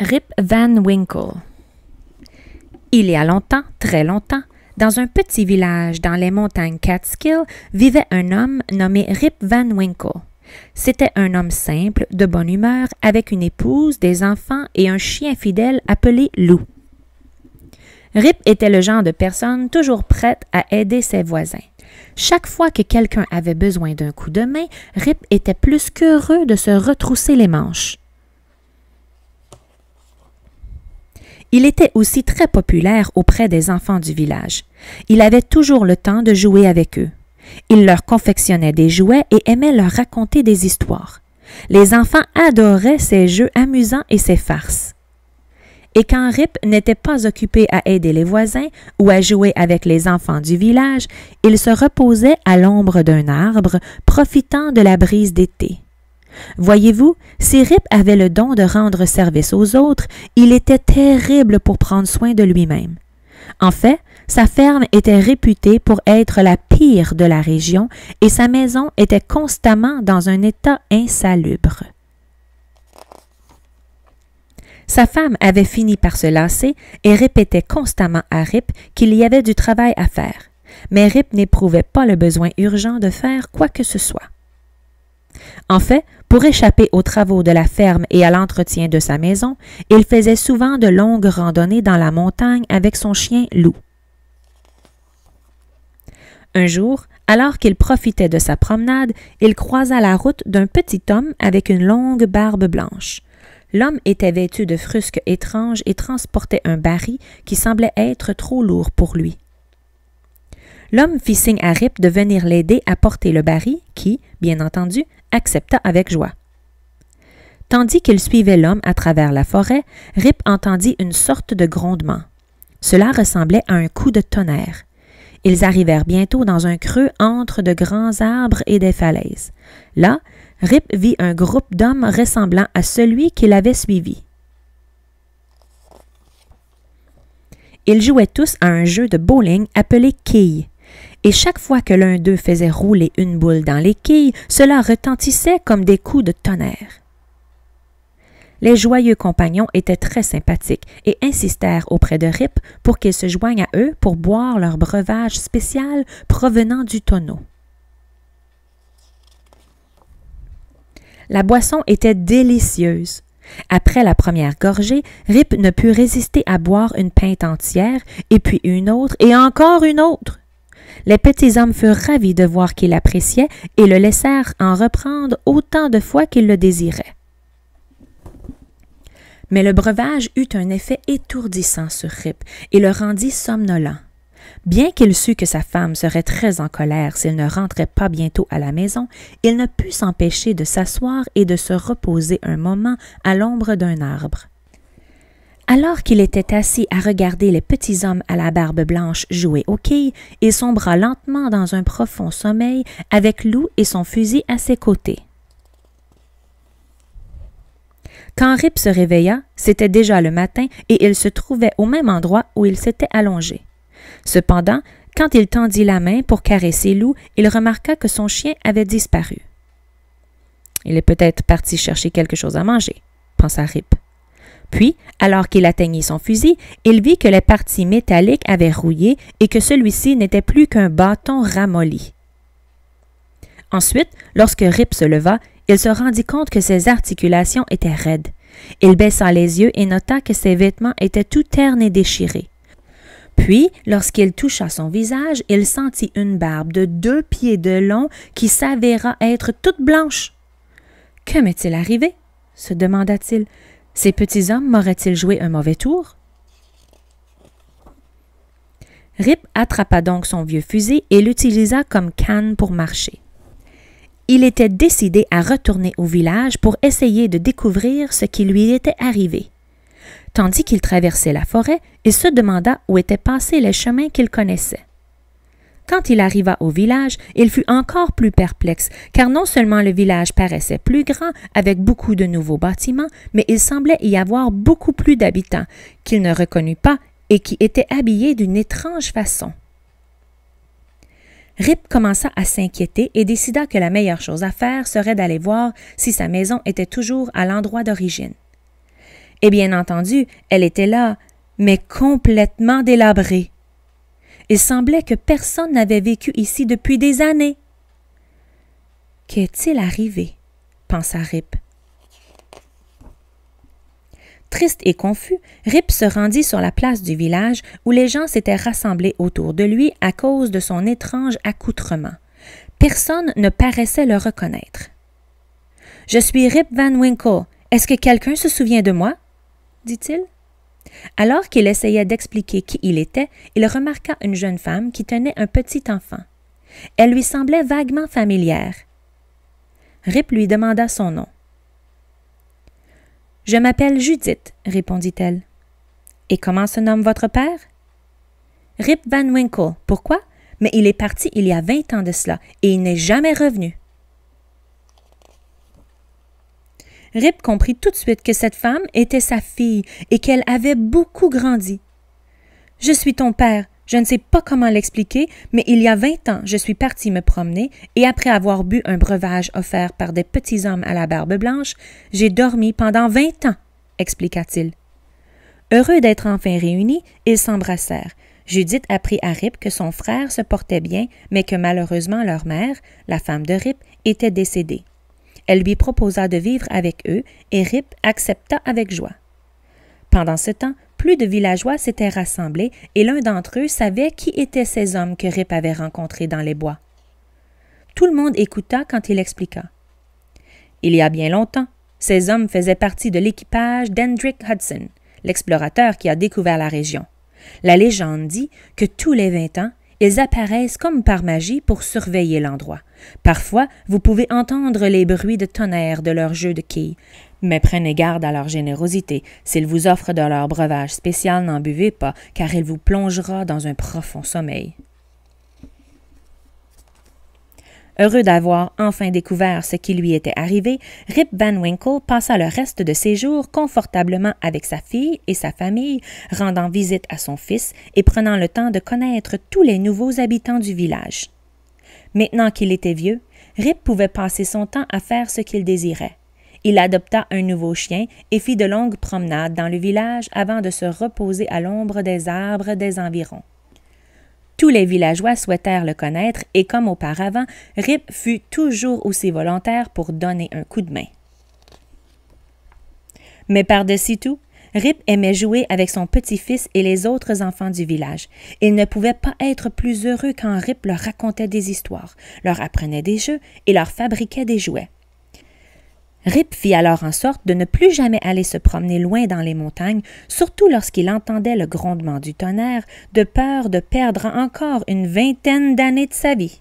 Rip Van Winkle. Il y a longtemps, très longtemps, dans un petit village dans les montagnes Catskill, vivait un homme nommé Rip Van Winkle. C'était un homme simple, de bonne humeur, avec une épouse, des enfants et un chien fidèle appelé Lou. Rip était le genre de personne toujours prête à aider ses voisins. Chaque fois que quelqu'un avait besoin d'un coup de main, Rip était plus qu'heureux de se retrousser les manches. Il était aussi très populaire auprès des enfants du village. Il avait toujours le temps de jouer avec eux. Il leur confectionnait des jouets et aimait leur raconter des histoires. Les enfants adoraient ses jeux amusants et ses farces. Et quand Rip n'était pas occupé à aider les voisins ou à jouer avec les enfants du village, il se reposait à l'ombre d'un arbre, profitant de la brise d'été. Voyez-vous, si Rip avait le don de rendre service aux autres, il était terrible pour prendre soin de lui-même. En fait, sa ferme était réputée pour être la pire de la région et sa maison était constamment dans un état insalubre. Sa femme avait fini par se lasser et répétait constamment à Rip qu'il y avait du travail à faire, mais Rip n'éprouvait pas le besoin urgent de faire quoi que ce soit. En fait, pour échapper aux travaux de la ferme et à l'entretien de sa maison, il faisait souvent de longues randonnées dans la montagne avec son chien loup. Un jour, alors qu'il profitait de sa promenade, il croisa la route d'un petit homme avec une longue barbe blanche. L'homme était vêtu de frusques étranges et transportait un baril qui semblait être trop lourd pour lui. L'homme fit signe à Rip de venir l'aider à porter le baril, qui, bien entendu, accepta avec joie. Tandis qu'il suivait l'homme à travers la forêt, Rip entendit une sorte de grondement. Cela ressemblait à un coup de tonnerre. Ils arrivèrent bientôt dans un creux entre de grands arbres et des falaises. Là, Rip vit un groupe d'hommes ressemblant à celui qu'il avait suivi. Ils jouaient tous à un jeu de bowling appelé quille et chaque fois que l'un d'eux faisait rouler une boule dans les quilles, cela retentissait comme des coups de tonnerre. Les joyeux compagnons étaient très sympathiques et insistèrent auprès de Rip pour qu'ils se joignent à eux pour boire leur breuvage spécial provenant du tonneau. La boisson était délicieuse. Après la première gorgée, Rip ne put résister à boire une pinte entière, et puis une autre, et encore une autre. Les petits hommes furent ravis de voir qu'il appréciait et le laissèrent en reprendre autant de fois qu'il le désirait. Mais le breuvage eut un effet étourdissant sur Rip et le rendit somnolent. Bien qu'il sût que sa femme serait très en colère s'il ne rentrait pas bientôt à la maison, il ne put s'empêcher de s'asseoir et de se reposer un moment à l'ombre d'un arbre. Alors qu'il était assis à regarder les petits hommes à la barbe blanche jouer au quilles, il sombra lentement dans un profond sommeil avec Lou et son fusil à ses côtés. Quand Rip se réveilla, c'était déjà le matin et il se trouvait au même endroit où il s'était allongé. Cependant, quand il tendit la main pour caresser Lou, il remarqua que son chien avait disparu. Il est peut-être parti chercher quelque chose à manger, pensa Rip. Puis, alors qu'il atteignit son fusil, il vit que les parties métalliques avaient rouillé et que celui-ci n'était plus qu'un bâton ramolli. Ensuite, lorsque Rip se leva, il se rendit compte que ses articulations étaient raides. Il baissa les yeux et nota que ses vêtements étaient tout ternes et déchirés. Puis, lorsqu'il toucha son visage, il sentit une barbe de deux pieds de long qui s'avéra être toute blanche. Que m'est-il arrivé se demanda-t-il. Ces petits hommes m'auraient-ils joué un mauvais tour? Rip attrapa donc son vieux fusil et l'utilisa comme canne pour marcher. Il était décidé à retourner au village pour essayer de découvrir ce qui lui était arrivé. Tandis qu'il traversait la forêt, il se demanda où étaient passés les chemins qu'il connaissait. Quand il arriva au village, il fut encore plus perplexe, car non seulement le village paraissait plus grand, avec beaucoup de nouveaux bâtiments, mais il semblait y avoir beaucoup plus d'habitants, qu'il ne reconnut pas et qui étaient habillés d'une étrange façon. Rip commença à s'inquiéter et décida que la meilleure chose à faire serait d'aller voir si sa maison était toujours à l'endroit d'origine. Et bien entendu, elle était là, mais complètement délabrée. Il semblait que personne n'avait vécu ici depuis des années. Qu'est-il arrivé? pensa Rip. Triste et confus, Rip se rendit sur la place du village où les gens s'étaient rassemblés autour de lui à cause de son étrange accoutrement. Personne ne paraissait le reconnaître. Je suis Rip Van Winkle. Est-ce que quelqu'un se souvient de moi? dit-il. Alors qu'il essayait d'expliquer qui il était, il remarqua une jeune femme qui tenait un petit enfant. Elle lui semblait vaguement familière. Rip lui demanda son nom. Je m'appelle Judith, répondit-elle. Et comment se nomme votre père? Rip Van Winkle. Pourquoi? Mais il est parti il y a vingt ans de cela, et il n'est jamais revenu. Rip comprit tout de suite que cette femme était sa fille et qu'elle avait beaucoup grandi. Je suis ton père. Je ne sais pas comment l'expliquer, mais il y a vingt ans, je suis parti me promener, et après avoir bu un breuvage offert par des petits hommes à la barbe blanche, j'ai dormi pendant vingt ans, expliqua-t-il. Heureux d'être enfin réunis, ils s'embrassèrent. Judith apprit à Rip que son frère se portait bien, mais que malheureusement leur mère, la femme de Rip, était décédée. Elle lui proposa de vivre avec eux et Rip accepta avec joie. Pendant ce temps, plus de villageois s'étaient rassemblés et l'un d'entre eux savait qui étaient ces hommes que Rip avait rencontrés dans les bois. Tout le monde écouta quand il expliqua. Il y a bien longtemps, ces hommes faisaient partie de l'équipage d'Hendrick Hudson, l'explorateur qui a découvert la région. La légende dit que tous les vingt ans, ils apparaissent comme par magie pour surveiller l'endroit. Parfois, vous pouvez entendre les bruits de tonnerre de leur jeu de quilles. Mais prenez garde à leur générosité. S'ils vous offrent de leur breuvage spécial, n'en buvez pas, car il vous plongera dans un profond sommeil. Heureux d'avoir enfin découvert ce qui lui était arrivé, Rip Van Winkle passa le reste de ses jours confortablement avec sa fille et sa famille, rendant visite à son fils et prenant le temps de connaître tous les nouveaux habitants du village. Maintenant qu'il était vieux, Rip pouvait passer son temps à faire ce qu'il désirait. Il adopta un nouveau chien et fit de longues promenades dans le village avant de se reposer à l'ombre des arbres des environs. Tous les villageois souhaitèrent le connaître et, comme auparavant, Rip fut toujours aussi volontaire pour donner un coup de main. Mais par-dessus tout, Rip aimait jouer avec son petit-fils et les autres enfants du village. Ils ne pouvaient pas être plus heureux quand Rip leur racontait des histoires, leur apprenait des jeux et leur fabriquait des jouets. Rip fit alors en sorte de ne plus jamais aller se promener loin dans les montagnes, surtout lorsqu'il entendait le grondement du tonnerre, de peur de perdre encore une vingtaine d'années de sa vie.